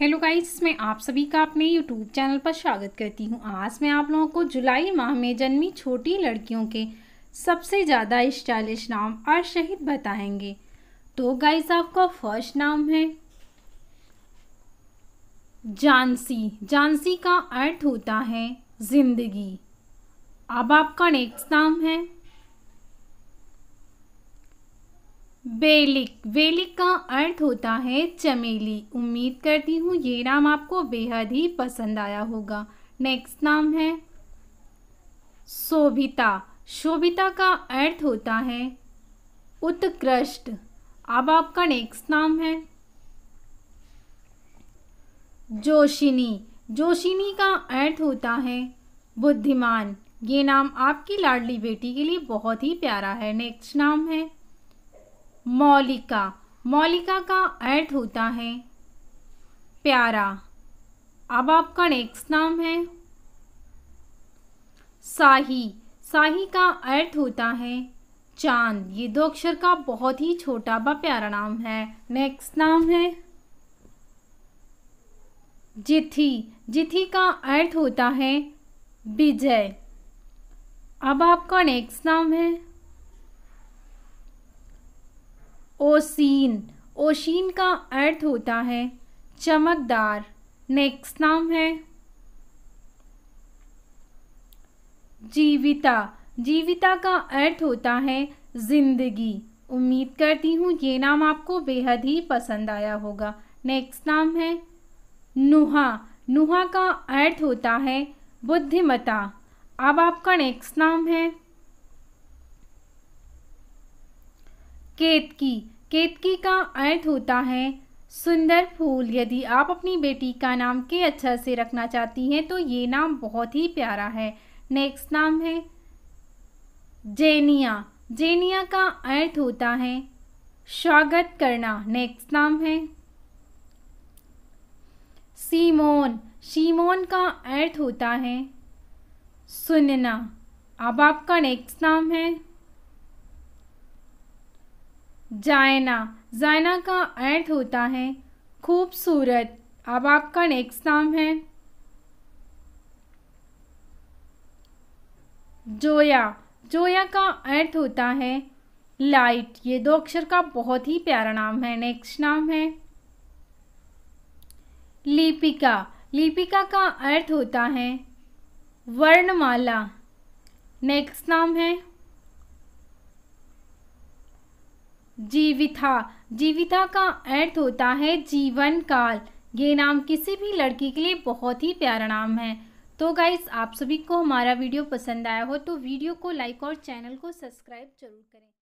hello guys मैं आप सभी का अपने यूट्यूब चैनल पर स्वागत करती हूँ आज मैं आप लोगों को जुलाई माह में जन्मी छोटी लड़कियों के सबसे ज़्यादा स्टाइलिश नाम और शहीद बताएंगे तो गाइस आपका फर्स्ट नाम है जानसी जानसी का अर्थ होता है ज़िंदगी अब आपका नेक्स्ट नाम है बेलिक बेलिक का अर्थ होता है चमेली उम्मीद करती हूँ ये नाम आपको बेहद ही पसंद आया होगा नेक्स्ट नाम है शोभिता शोभिता का अर्थ होता है उत्कृष्ट अब आपका नेक्स्ट नाम है जोशिनी जोशिनी का अर्थ होता है बुद्धिमान ये नाम आपकी लाडली बेटी के लिए बहुत ही प्यारा है नेक्स्ट नाम है मौलिका मौलिका का अर्थ होता है प्यारा अब आपका नेक्स्ट नाम है शाही शाही का अर्थ होता है चांद ये दो अक्षर का बहुत ही छोटा व प्यारा नाम है नेक्स्ट नाम है जिथी जिथी का अर्थ होता है विजय अब आपका नेक्स्ट नाम है ओसीन ओशीन का अर्थ होता है चमकदार नेक्स्ट नाम है जीविता जीविता का अर्थ होता है जिंदगी उम्मीद करती हूँ ये नाम आपको बेहद ही पसंद आया होगा नेक्स्ट नाम है नुहा नुहा का अर्थ होता है बुद्धिमता अब आपका नेक्स्ट नाम है केतकी केतकी का अर्थ होता है सुंदर फूल यदि आप अपनी बेटी का नाम के अच्छा से रखना चाहती हैं तो ये नाम बहुत ही प्यारा है नेक्स्ट नाम है जेनिया जेनिया का अर्थ होता है स्वागत करना नेक्स्ट नाम है सीमोन सीमोन का अर्थ होता है सुनना अब आपका नेक्स्ट नाम है जायना जायना का अर्थ होता है खूबसूरत अब आपका नेक्स्ट नाम है जोया जोया का अर्थ होता है लाइट ये दो अक्षर का बहुत ही प्यारा नाम है नेक्स्ट नाम है लिपिका लिपिका का अर्थ होता है वर्णमाला नेक्स्ट नाम है जीविता जीविता का अर्थ होता है जीवन काल ये नाम किसी भी लड़की के लिए बहुत ही प्यारा नाम है तो गाइज आप सभी को हमारा वीडियो पसंद आया हो तो वीडियो को लाइक और चैनल को सब्सक्राइब जरूर करें